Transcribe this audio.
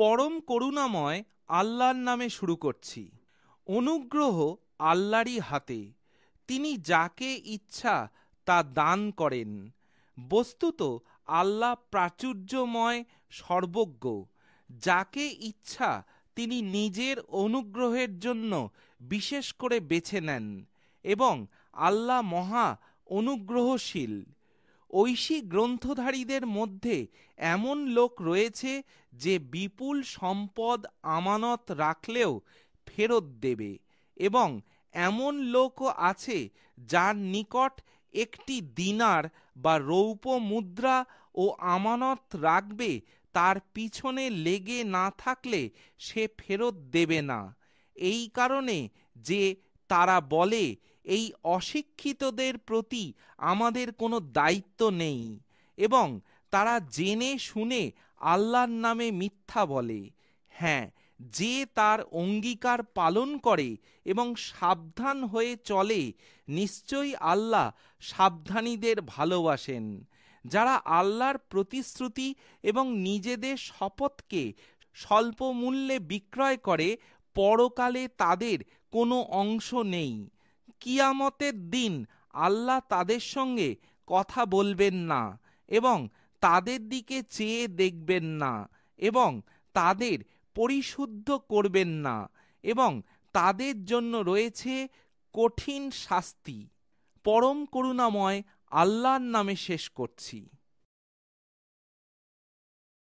পরম করুণাময় আল্লাহর নামে শুরু করছি অনুগ্রহ আল্লাহরই হাতে তিনি যাকে ইচ্ছা তা দান করেন বস্তুত আল্লাহ প্রাচুর্যময় সর্বজ্ঞ যাকে ইচ্ছা তিনি নিজের অনুগ্রহের জন্য বিশেষ করে বেছে নেন এবং আল্লাহ মহা অনুগ্রহশীল ঐশী গ্রন্থধারীদের মধ্যে এমন লোক রয়েছে যে বিপুল সম্পদ আমানত রাখলেও ফেরত দেবে এবং এমন লোকও আছে যার নিকট একটি দিনার বা রৌপ্য মুদ্রা ও আমানত রাখবে তার পিছনে লেগে না থাকলে সে ফেরত দেবে না এই কারণে যে তারা বলে এই অশিক্ষিতদের প্রতি আমাদের কোনো দায়িত্ব নেই এবং তারা জেনে শুনে আল্লাহর নামে মিথ্যা বলে হ্যাঁ যে তার অঙ্গীকার পালন করে এবং সাবধান হয়ে চলে নিশ্চয়ই আল্লাহ সাবধানীদের ভালোবাসেন যারা আল্লাহর প্রতিশ্রুতি এবং নিজেদের শপথকে স্বল্প মূল্যে বিক্রয় করে পরকালে তাদের কোনো অংশ নেই কিয়ামতের দিন আল্লাহ তাদের সঙ্গে কথা বলবেন না এবং তাদের দিকে চেয়ে দেখবেন না এবং তাদের পরিশুদ্ধ করবেন না এবং তাদের জন্য রয়েছে কঠিন শাস্তি পরম করুণাময় আল্লাহর নামে শেষ করছি